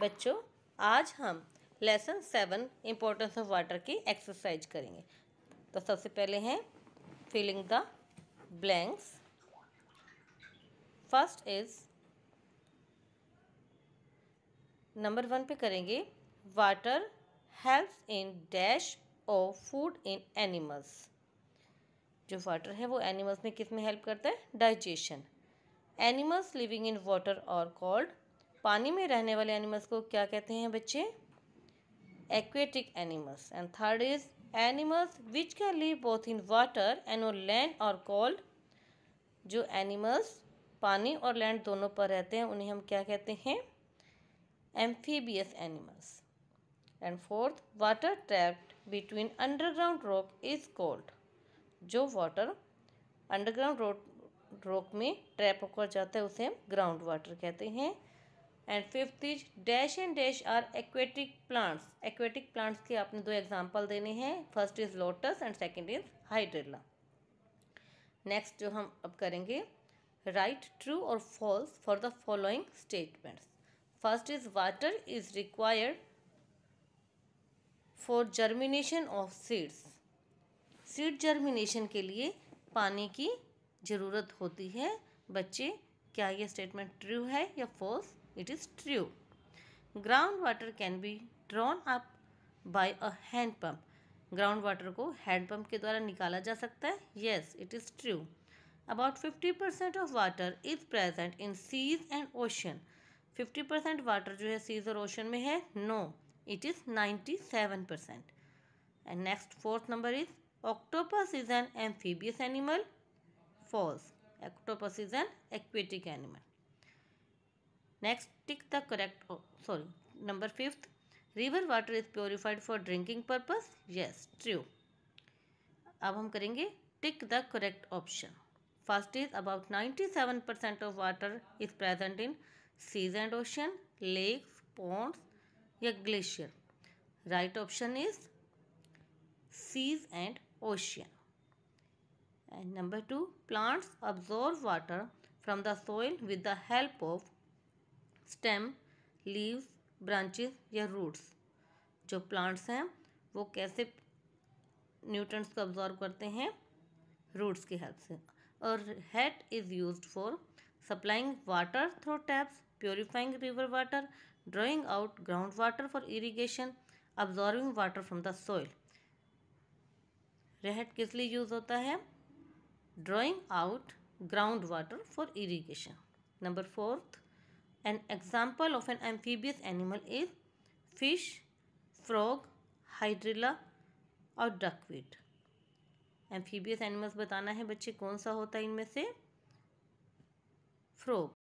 बच्चों आज हम lesson seven importance of water की एक्सरसाइज करेंगे तो सबसे पहले हैं filling the blanks first is number one पे करेंगे वाटर हेल्प्स इन डैश और फूड इन एनिमल्स जो वाटर है वो एनिमल्स में किस में हेल्प करता है digestion animals living in water are called पानी में रहने वाले एनिमल्स को क्या कहते हैं बच्चे aquatic animals and third is animals which can live both in water and और लैंड और कॉल्ड जो एनिमल्स पानी और लैंड दोनों पर रहते हैं उन्हें हम क्या कहते हैं amphibious animals and fourth water trapped between underground rock is called जो वाटर अंडरग्राउंड रोड रॉक में ट्रैप होकर जाता है उसे हम ग्राउंड वाटर कहते हैं and fifth is dash and dash are aquatic plants aquatic plants के आपने दो एग्जाम्पल देने हैं first is lotus and second is hydrilla next जो हम अब करेंगे राइट ट्रू और false for the following statements first is water is required for germination of seeds seed germination के लिए पानी की ज़रूरत होती है बच्चे क्या ये स्टेटमेंट ट्रू है या false it is true. Groundwater can be drawn up by a hand pump. Ground water को हैंड पंप के द्वारा निकाला जा सकता है yes it is true about fifty percent of water is present in seas and ocean fifty percent water जो है seas और ओशन में है no it is ninety seven percent and next fourth number is octopus is an amphibious animal false octopus is an aquatic animal Next, tick the correct, oh, sorry, number fifth. River water is purified for drinking purpose. Yes, true. अब हम करेंगे tick the correct option. First is about 97% of water is present in seas and ocean, lakes, ponds या glacier. Right option is seas and ocean. And number two, plants absorb water from the soil with the help of stem leaves branches या roots जो plants हैं वो कैसे nutrients को absorb करते हैं roots की हेल्प से और हेट is use for supplying water through taps purifying river water drawing out ground water for irrigation absorbing water from the soil रेहट किस लिए यूज होता है drawing out ground water for irrigation number fourth An example of an amphibious animal is fish, frog, hydrilla और duckweed. Amphibious animals बताना है बच्चे कौन सा होता है इनमें से फ्रॉग